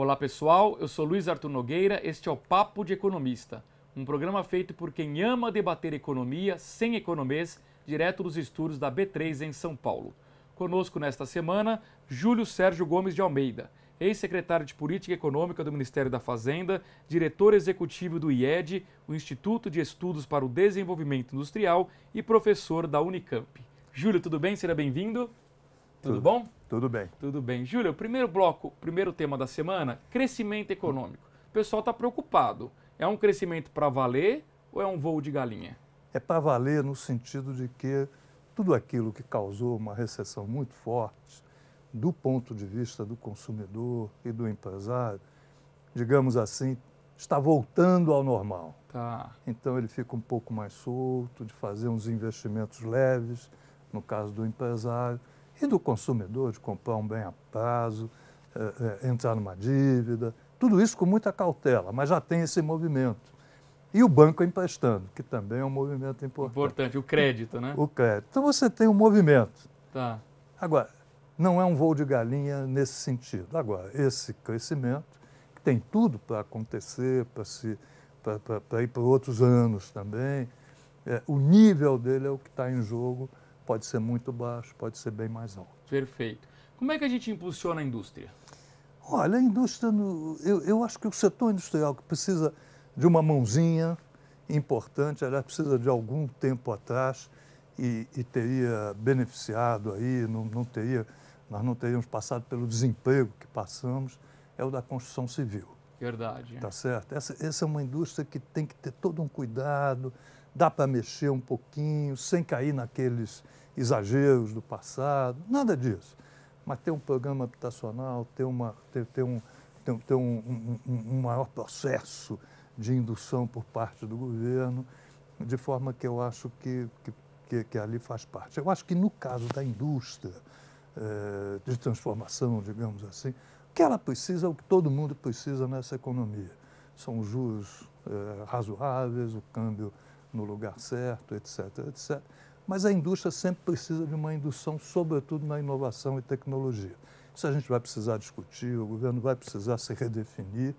Olá pessoal, eu sou Luiz Arthur Nogueira, este é o Papo de Economista, um programa feito por quem ama debater economia sem economês, direto dos estudos da B3 em São Paulo. Conosco nesta semana, Júlio Sérgio Gomes de Almeida, ex-secretário de Política Econômica do Ministério da Fazenda, diretor executivo do IED, o Instituto de Estudos para o Desenvolvimento Industrial e professor da Unicamp. Júlio, tudo bem? Seja bem-vindo. Tudo, tudo bom? Tudo bem. Tudo bem. Júlia, o primeiro bloco, primeiro tema da semana, crescimento econômico. O pessoal está preocupado. É um crescimento para valer ou é um voo de galinha? É para valer no sentido de que tudo aquilo que causou uma recessão muito forte, do ponto de vista do consumidor e do empresário, digamos assim, está voltando ao normal. Tá. Então ele fica um pouco mais solto de fazer uns investimentos leves, no caso do empresário e do consumidor de comprar um bem a prazo, é, é, entrar numa dívida, tudo isso com muita cautela, mas já tem esse movimento. E o banco emprestando, que também é um movimento importante. Importante, o crédito, né? O crédito. Então você tem um movimento. Tá. Agora, não é um voo de galinha nesse sentido. Agora, esse crescimento, que tem tudo para acontecer, para se para ir para outros anos também, é, o nível dele é o que está em jogo pode ser muito baixo, pode ser bem mais alto. Perfeito. Como é que a gente impulsiona a indústria? Olha, a indústria, no, eu, eu acho que o setor industrial que precisa de uma mãozinha importante, aliás, precisa de algum tempo atrás e, e teria beneficiado aí, não, não teria, nós não teríamos passado pelo desemprego que passamos, é o da construção civil. Verdade. Tá certo? Essa, essa é uma indústria que tem que ter todo um cuidado, dá para mexer um pouquinho, sem cair naqueles exageros do passado, nada disso. Mas ter um programa habitacional, ter, uma, ter, ter, um, ter, ter um, um, um maior processo de indução por parte do governo, de forma que eu acho que, que, que, ali faz parte. Eu acho que no caso da indústria eh, de transformação, digamos assim, o que ela precisa é o que todo mundo precisa nessa economia. São juros eh, razoáveis, o câmbio no lugar certo, etc, etc. Mas a indústria sempre precisa de uma indução, sobretudo na inovação e tecnologia. Isso a gente vai precisar discutir, o governo vai precisar se redefinir,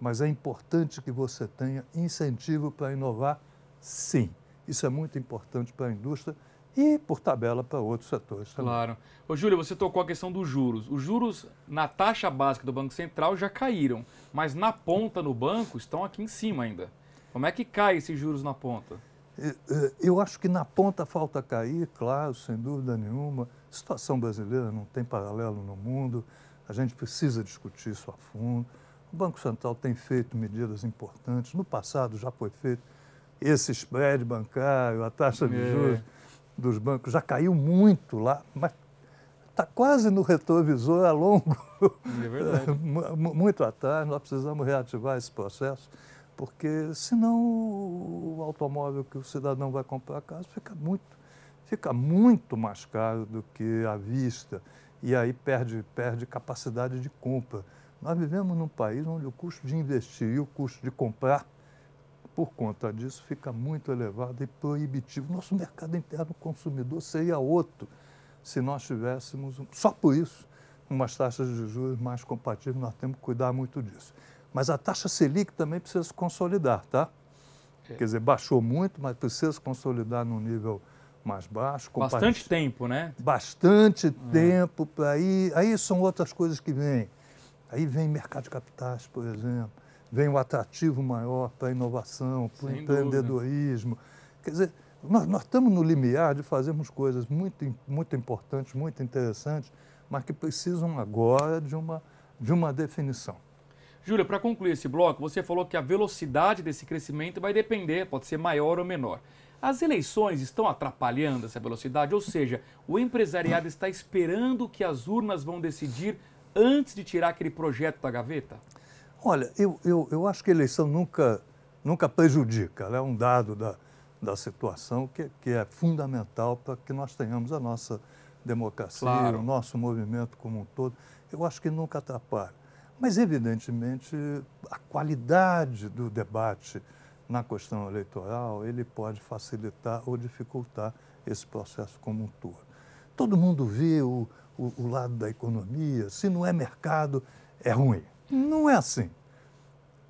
mas é importante que você tenha incentivo para inovar, sim. Isso é muito importante para a indústria e, por tabela, para outros setores também. Claro. Ô, Júlio, você tocou a questão dos juros. Os juros na taxa básica do Banco Central já caíram, mas na ponta no banco estão aqui em cima ainda. Como é que cai esses juros na ponta? É, é, eu acho que na ponta falta cair, claro, sem dúvida nenhuma. A situação brasileira não tem paralelo no mundo. A gente precisa discutir isso a fundo. O Banco Central tem feito medidas importantes. No passado já foi feito esse spread bancário, a taxa de é. juros é. dos bancos já caiu muito lá, mas está quase no retrovisor a longo. É verdade. muito atrás. Nós precisamos reativar esse processo porque senão o automóvel que o cidadão vai comprar a casa fica muito, fica muito mais caro do que à vista e aí perde, perde capacidade de compra. Nós vivemos num país onde o custo de investir e o custo de comprar, por conta disso, fica muito elevado e proibitivo. Nosso mercado interno consumidor seria outro se nós tivéssemos, só por isso, umas taxas de juros mais compatíveis. Nós temos que cuidar muito disso. Mas a taxa Selic também precisa se consolidar, tá? É. Quer dizer, baixou muito, mas precisa se consolidar num nível mais baixo. Bastante par... tempo, né? Bastante é. tempo para aí. Aí são outras coisas que vêm. Aí vem mercado de capitais, por exemplo. Vem o atrativo maior para a inovação, para o empreendedorismo. Dúvida. Quer dizer, nós, nós estamos no limiar de fazermos coisas muito, muito importantes, muito interessantes, mas que precisam agora de uma, de uma definição. Júlia, para concluir esse bloco, você falou que a velocidade desse crescimento vai depender, pode ser maior ou menor. As eleições estão atrapalhando essa velocidade, ou seja, o empresariado está esperando que as urnas vão decidir antes de tirar aquele projeto da gaveta? Olha, eu, eu, eu acho que a eleição nunca, nunca prejudica, ela é um dado da, da situação que, que é fundamental para que nós tenhamos a nossa democracia, claro. o nosso movimento como um todo. Eu acho que nunca atrapalha. Mas, evidentemente, a qualidade do debate na questão eleitoral, ele pode facilitar ou dificultar esse processo como um todo. Todo mundo vê o, o, o lado da economia, se não é mercado, é ruim. Não é assim.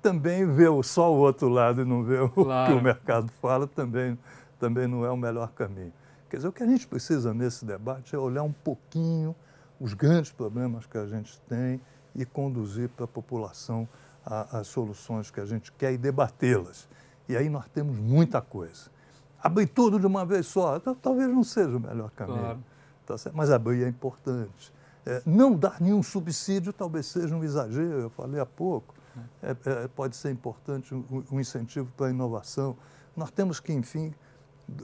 Também vê só o outro lado e não vê o que o mercado fala, também, também não é o melhor caminho. Quer dizer, o que a gente precisa nesse debate é olhar um pouquinho os grandes problemas que a gente tem e conduzir para a população as soluções que a gente quer e debatê-las. E aí nós temos muita coisa. Abrir tudo de uma vez só, talvez não seja o melhor caminho. Claro. Tá Mas abrir é importante. É, não dar nenhum subsídio talvez seja um exagero, eu falei há pouco. É, é, é pode ser importante um, um incentivo para a inovação. Nós temos que, enfim,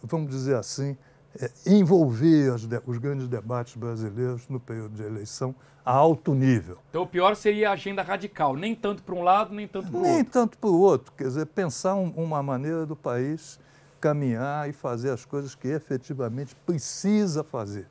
vamos dizer assim, é, envolver os grandes debates brasileiros no período de eleição a alto nível. Então, o pior seria a agenda radical, nem tanto para um lado, nem tanto para o outro. Nem tanto para o outro. Quer dizer, pensar um, uma maneira do país caminhar e fazer as coisas que efetivamente precisa fazer,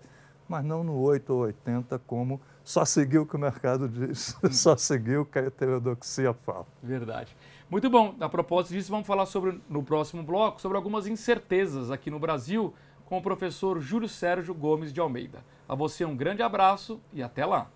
mas não no 8 ou 80 como só seguiu o que o mercado diz, só seguiu o que a heterodoxia fala. Verdade. Muito bom. A propósito disso, vamos falar sobre no próximo bloco sobre algumas incertezas aqui no Brasil com o professor Júlio Sérgio Gomes de Almeida. A você um grande abraço e até lá.